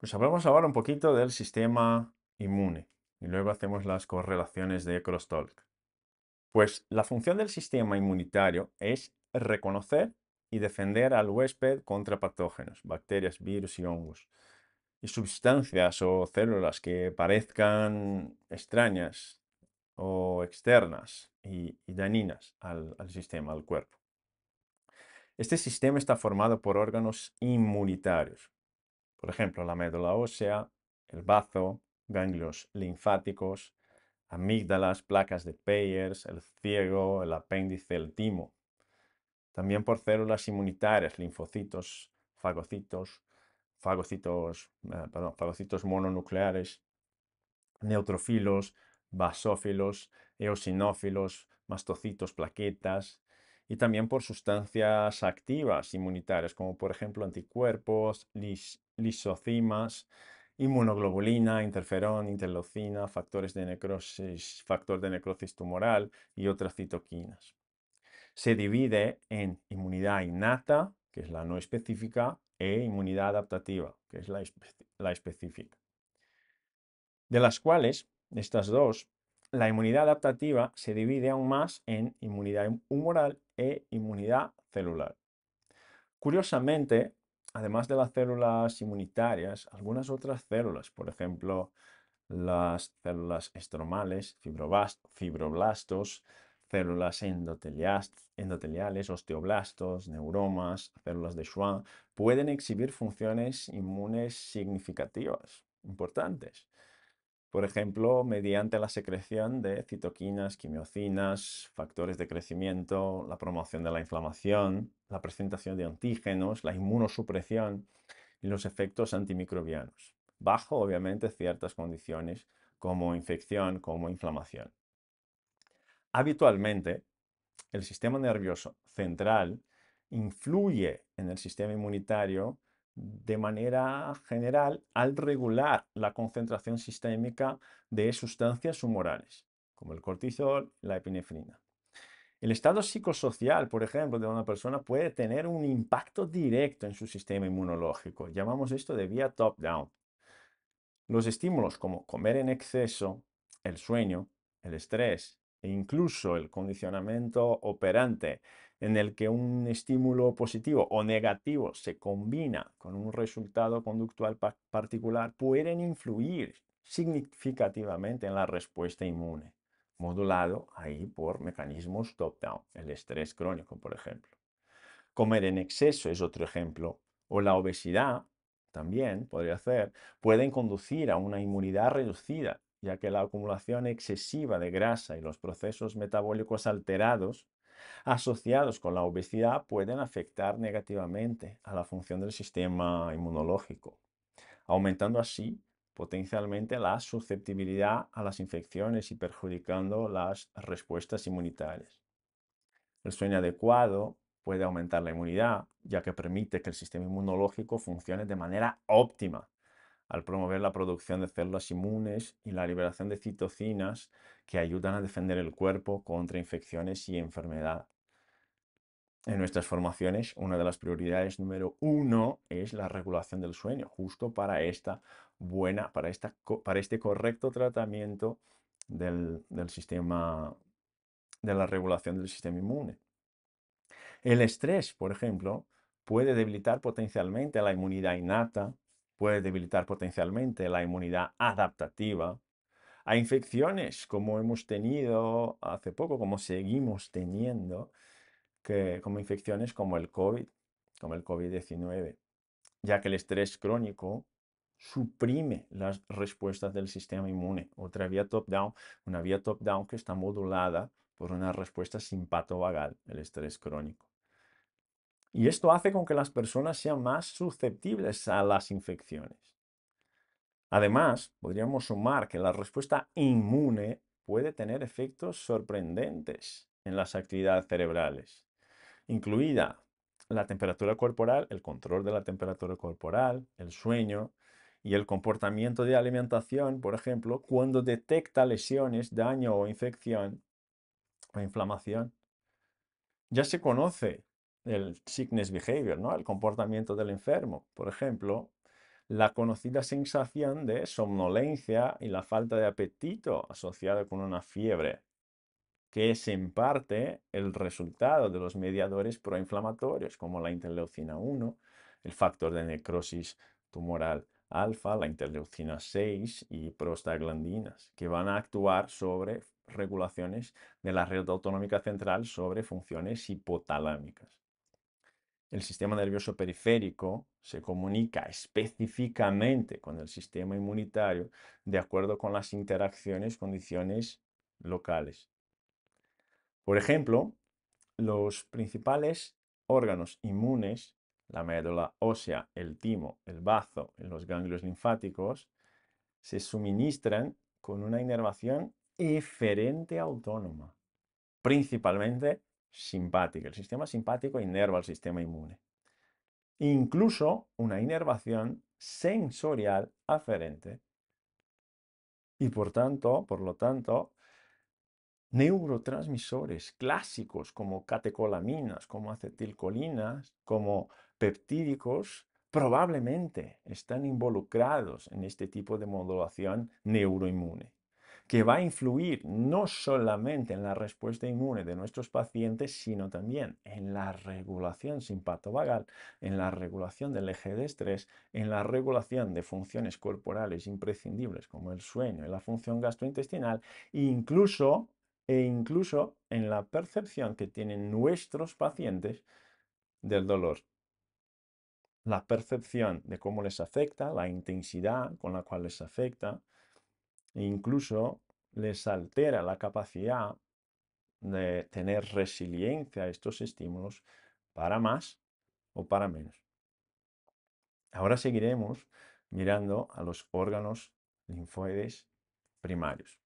Pues hablamos ahora un poquito del sistema inmune y luego hacemos las correlaciones de crosstalk. Pues la función del sistema inmunitario es reconocer y defender al huésped contra patógenos, bacterias, virus y hongos, y sustancias o células que parezcan extrañas o externas y, dañinas al sistema, al cuerpo. Este sistema está formado por órganos inmunitarios, por ejemplo, la médula ósea, el bazo, ganglios linfáticos, amígdalas, placas de Peyers, el ciego, el apéndice, el timo. También por células inmunitarias, linfocitos, fagocitos, fagocitos, ah, perdón, fagocitos mononucleares, neutrofilos, basófilos, eosinófilos, mastocitos, plaquetas, y también por sustancias activas inmunitarias, como por ejemplo anticuerpos, lis lisocimas, inmunoglobulina, interferón, interleucina, factores de necrosis, factor de necrosis tumoral y otras citoquinas. Se divide en inmunidad innata, que es la no específica, e inmunidad adaptativa, que es la específica. De las cuales, estas dos, la inmunidad adaptativa se divide aún más en inmunidad humoral e inmunidad celular. Curiosamente, además de las células inmunitarias, algunas otras células, por ejemplo, las células estromales, fibroblastos, células endoteliales, osteoblastos, neuromas, células de Schwann, pueden exhibir funciones inmunes significativas, importantes por ejemplo, mediante la secreción de citoquinas, quimiocinas, factores de crecimiento, la promoción de la inflamación, la presentación de antígenos, la inmunosupresión y los efectos antimicrobianos, bajo obviamente ciertas condiciones como infección, como inflamación. Habitualmente, el sistema nervioso central influye en el sistema inmunitario de manera general al regular la concentración sistémica de sustancias humorales, como el cortisol, la epinefrina. El estado psicosocial, por ejemplo, de una persona puede tener un impacto directo en su sistema inmunológico. Llamamos esto de vía top-down. Los estímulos como comer en exceso, el sueño, el estrés e incluso el condicionamiento operante en el que un estímulo positivo o negativo se combina con un resultado conductual particular pueden influir significativamente en la respuesta inmune, modulado ahí por mecanismos top-down, el estrés crónico, por ejemplo. Comer en exceso es otro ejemplo, o la obesidad también podría ser, pueden conducir a una inmunidad reducida, ya que la acumulación excesiva de grasa y los procesos metabólicos alterados asociados con la obesidad pueden afectar negativamente a la función del sistema inmunológico, aumentando así potencialmente la susceptibilidad a las infecciones y perjudicando las respuestas inmunitarias. El sueño adecuado puede aumentar la inmunidad, ya que permite que el sistema inmunológico funcione de manera óptima, al promover la producción de células inmunes y la liberación de citocinas que ayudan a defender el cuerpo contra infecciones y enfermedad. En nuestras formaciones, una de las prioridades número uno es la regulación del sueño, justo para esta buena, para, este correcto tratamiento del, del sistema, de la regulación del sistema inmune. El estrés, por ejemplo, puede debilitar potencialmente la inmunidad innata puede debilitar potencialmente la inmunidad adaptativa a infecciones como hemos tenido hace poco, como seguimos teniendo, que, como infecciones como el COVID, como el COVID-19, ya que el estrés crónico suprime las respuestas del sistema inmune. Otra vía top-down, una vía top-down que está modulada por una respuesta simpatovagal, el estrés crónico. Y esto hace con que las personas sean más susceptibles a las infecciones. Además, podríamos sumar que la respuesta inmune puede tener efectos sorprendentes en las actividades cerebrales, incluida la temperatura corporal, el control de la temperatura corporal, el sueño y el comportamiento de alimentación, por ejemplo, cuando detecta lesiones, daño o infección o inflamación. Ya se conoce el sickness behavior, ¿no? el comportamiento del enfermo. Por ejemplo, la conocida sensación de somnolencia y la falta de apetito asociada con una fiebre, que es en parte el resultado de los mediadores proinflamatorios como la interleucina 1, el factor de necrosis tumoral alfa, la interleucina 6 y prostaglandinas, que van a actuar sobre regulaciones de la red autonómica central sobre funciones hipotalámicas el sistema nervioso periférico se comunica específicamente con el sistema inmunitario de acuerdo con las interacciones, condiciones locales. Por ejemplo, los principales órganos inmunes, la médula ósea, el timo, el bazo, y los ganglios linfáticos, se suministran con una inervación eferente autónoma, principalmente el sistema simpático inerva al sistema inmune. Incluso una inervación sensorial aferente. Y por tanto, por lo tanto, neurotransmisores clásicos como catecolaminas, como acetilcolinas, como peptídicos, probablemente están involucrados en este tipo de modulación neuroinmune que va a influir no solamente en la respuesta inmune de nuestros pacientes, sino también en la regulación simpático-vagal, en la regulación del eje de estrés, en la regulación de funciones corporales imprescindibles como el sueño y la función gastrointestinal, e incluso, e incluso en la percepción que tienen nuestros pacientes del dolor la percepción de cómo les afecta, la intensidad con la cual les afecta, e incluso les altera la capacidad de tener resiliencia a estos estímulos para más o para menos. Ahora seguiremos mirando a los órganos linfoides primarios.